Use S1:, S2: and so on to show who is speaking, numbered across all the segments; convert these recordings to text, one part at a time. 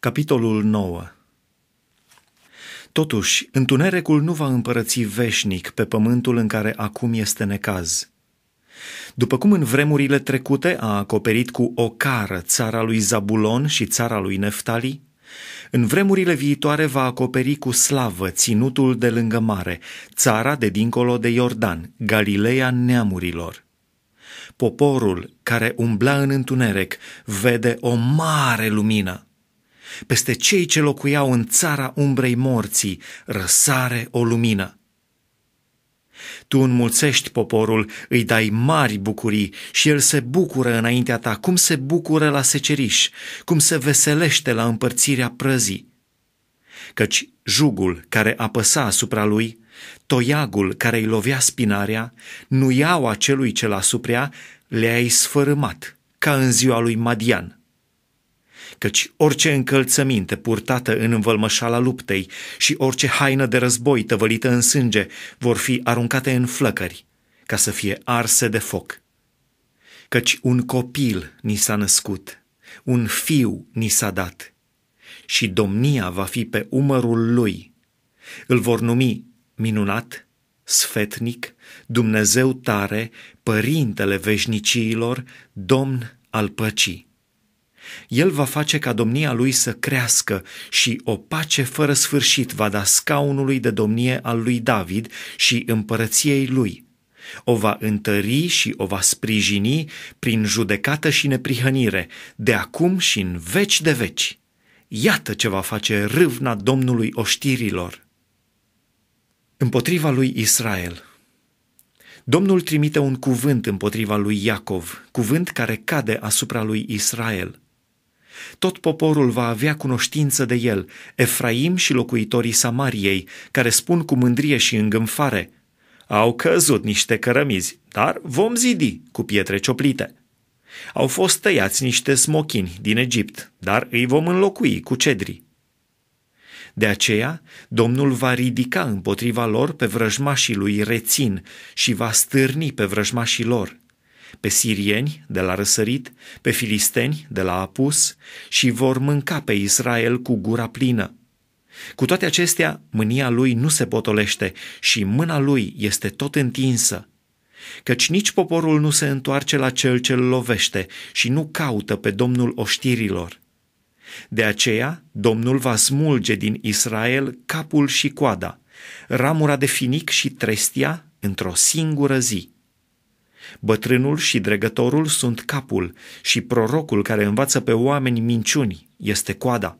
S1: Capitolul 9 Totuși, întunericul nu va împărăți veșnic pe pământul în care acum este necaz. După cum în vremurile trecute a acoperit cu o cară țara lui Zabulon și țara lui Neftali, în vremurile viitoare va acoperi cu slavă ținutul de lângă mare, țara de dincolo de Iordan, Galileea neamurilor. Poporul care umbla în întuneric vede o mare lumină – peste cei ce locuiau în țara umbrei morții răsare o lumină. Tu înmulțești poporul, îi dai mari bucurii și el se bucură înaintea ta, cum se bucură la seceriș, cum se veselește la împărțirea prăzii. Căci jugul care apăsa asupra lui, toiagul care îi lovea spinarea, nu iau acelui ce l-asuprea, le-ai sfărâmat, ca în ziua lui Madian căci orice încălțăminte purtată în învălmășala luptei și orice haină de război tăvălită în sânge vor fi aruncate în flăcări, ca să fie arse de foc. Căci un copil ni s-a născut, un fiu ni s-a dat, și domnia va fi pe umărul lui. Îl vor numi minunat, sfetnic, Dumnezeu tare, Părintele veșniciilor, Domn al păcii. El va face ca domnia lui să crească și o pace fără sfârșit va da scaunului de domnie al lui David și împărăției lui. O va întări și o va sprijini prin judecată și neprihănire, de acum și în veci de veci. Iată ce va face râvna Domnului oștirilor. Împotriva lui Israel – Domnul trimite un cuvânt împotriva lui Iacov, cuvânt care cade asupra lui Israel. Tot poporul va avea cunoștință de el, Efraim și locuitorii Samariei, care spun cu mândrie și îngânfare, au căzut niște cărămizi, dar vom zidi cu pietre cioplite. Au fost tăiați niște smochini din Egipt, dar îi vom înlocui cu cedri. De aceea, Domnul va ridica împotriva lor pe vrăjmașii lui rețin și va stârni pe vrăjmașii lor pe sirieni de la răsărit, pe filisteni de la apus și vor mânca pe Israel cu gura plină. Cu toate acestea, mânia lui nu se potolește și mâna lui este tot întinsă, căci nici poporul nu se întoarce la cel ce îl lovește și nu caută pe Domnul oștirilor. De aceea, Domnul va smulge din Israel capul și coada, ramura de finic și trestia într-o singură zi. Bătrânul și dregătorul sunt capul și prorocul care învață pe oameni minciuni este coada.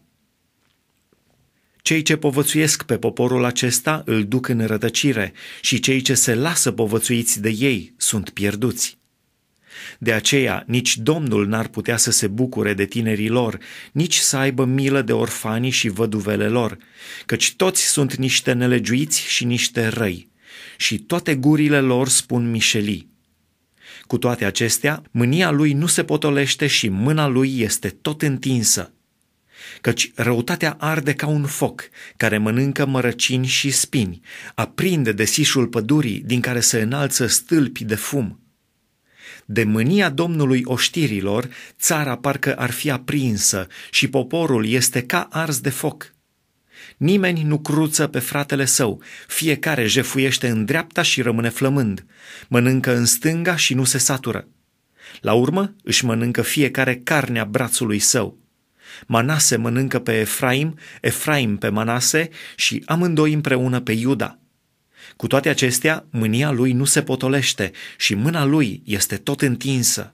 S1: Cei ce povățuiesc pe poporul acesta îl duc în rătăcire și cei ce se lasă povățuiți de ei sunt pierduți. De aceea, nici Domnul n-ar putea să se bucure de tinerii lor, nici să aibă milă de orfanii și văduvele lor, căci toți sunt niște nelegiuiți și niște răi, și toate gurile lor spun mișelii. Cu toate acestea, mânia lui nu se potolește și mâna lui este tot întinsă. Căci răutatea arde ca un foc care mănâncă mărăcini și spini, aprinde desișul pădurii din care se înalță stâlpi de fum. De mânia domnului oștirilor, țara parcă ar fi aprinsă și poporul este ca ars de foc. Nimeni nu cruță pe fratele său, fiecare jefuiește în dreapta și rămâne flămând, mănâncă în stânga și nu se satură. La urmă își mănâncă fiecare carnea brațului său. Manase mănâncă pe Efraim, Efraim pe Manase și amândoi împreună pe Iuda. Cu toate acestea, mânia lui nu se potolește și mâna lui este tot întinsă.